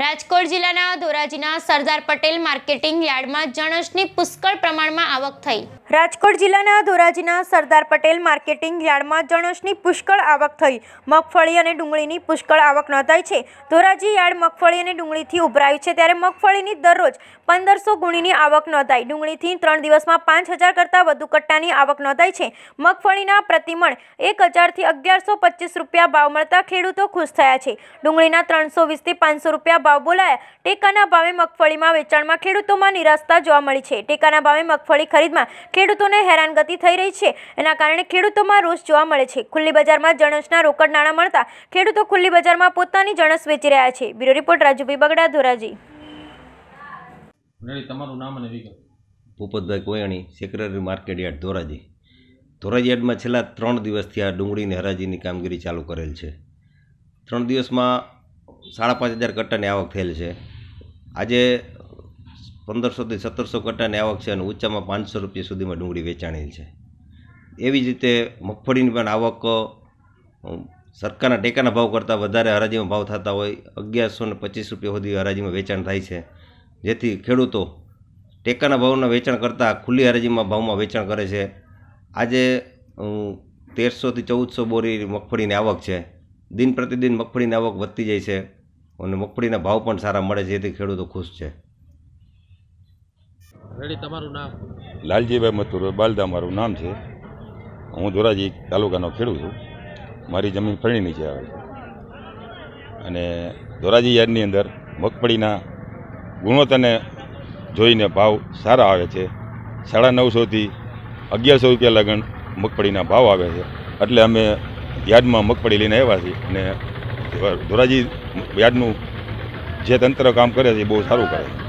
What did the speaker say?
રાજકોટ જિલ્લાના ધોરાજીના સરદાર પટેલ માર્કેટિંગ યાર્ડમાં જણસની પુષ્કળ પ્રમાણમાં આવક થઈ રાજકોટ જિલ્લાના ધોરાજીના સરદાર પટેલ માર્કેટિંગ યાર્ડમાં જણસની પુષ્કળ આવક થઈ મગફળી અને ડુંગળીની પુષ્કળ આવક નોંધાઈ છે ધોરાજી યાર્ડ મગફળી અને ડુંગળીથી ઉભરાયું છે ત્યારે મગફળીની દરરોજ પંદરસો ગુણીની આવક નોંધાઈ ડુંગળીથી ત્રણ દિવસમાં પાંચ હજાર કરતાં વધુ કટ્ટાની આવક નોંધાઈ છે મગફળીના પ્રતિમણ એક હજારથી અગિયારસો પચીસ રૂપિયા ભાવ મળતા ખેડૂતો ખુશ થયા છે ડુંગળીના ત્રણસો વીસથી પાંચસો રૂપિયા ભાવ બોલાયા ટેકાના ભાવે મગફળીમાં વેચાણમાં ખેડૂતોમાં નિરાશતા જોવા મળી છે ટેકાના ભાવે મગફળી ખરીદમાં ખેડૂતોને હેરાનગતિ થઈ રહી છે એના કારણે ખેડૂતોમાં રોષ જોવા મળે છે ખુલ્લી બજારમાં જણસના રોકડ નાણાં મળતા ખેડૂતો ખુલ્લી બજારમાં પોતાની જણસ વેચી રહ્યા છે બ્યુરો રિપોર્ટ રાજુભાઈ બગડા ધોરાજી તમારું નામ અને વિગત Bhupatbhai Koyani secretary market yard Dhoraji Dhoraji યાર્ડમાં છેલ્લા ત્રણ દિવસથી આ ડુંગળીની હરાજીની કામગીરી ચાલુ કરેલ છે ત્રણ દિવસમાં સાડા પાંચ હજાર કટ્ટાની આવક થયેલ છે આજે પંદરસોથી સત્તરસો કટાની આવક છે અને ઊંચામાં પાંચસો રૂપિયા સુધીમાં ડુંગળી વેચાણી છે એવી જ રીતે મગફળીની પણ આવક સરકારના ટેકાના ભાવ કરતાં વધારે હરાજીમાં ભાવ થતા હોય અગિયારસો ને પચીસ રૂપિયા સુધી હરાજીમાં વેચાણ થાય છે જેથી ખેડૂતો ટેકાના ભાવના વેચાણ કરતાં ખુલ્લી હરાજીમાં ભાવમાં વેચાણ કરે છે આજે તેરસોથી ચૌદસો બોરી મગફળીની આવક છે દિન પ્રતિદિન મગફળીની આવક વધતી જાય છે અને મગફળીના ભાવ પણ સારા મળે છે જેથી ખેડૂતો ખુશ છે લાલજીભાઈ મથુર બાલદા મારું નામ છે હું ધોરાજી તાલુકાનો ખેડૂત છું મારી જમીન ફળણી નીચે આવે અને ધોરાજી યાર્ડની અંદર મગફળીના ગુણવત્તાને જોઈને ભાવ સારા આવે છે સાડા નવસોથી અગિયારસો રૂપિયા લગન મગફળીના ભાવ આવે છે એટલે અમે યાર્ડમાં મગફળી લઈને આવ્યા છીએ અને ધોરાજી યાર્ડનું જે તંત્ર કામ કરે છે એ બહુ સારું કરે છે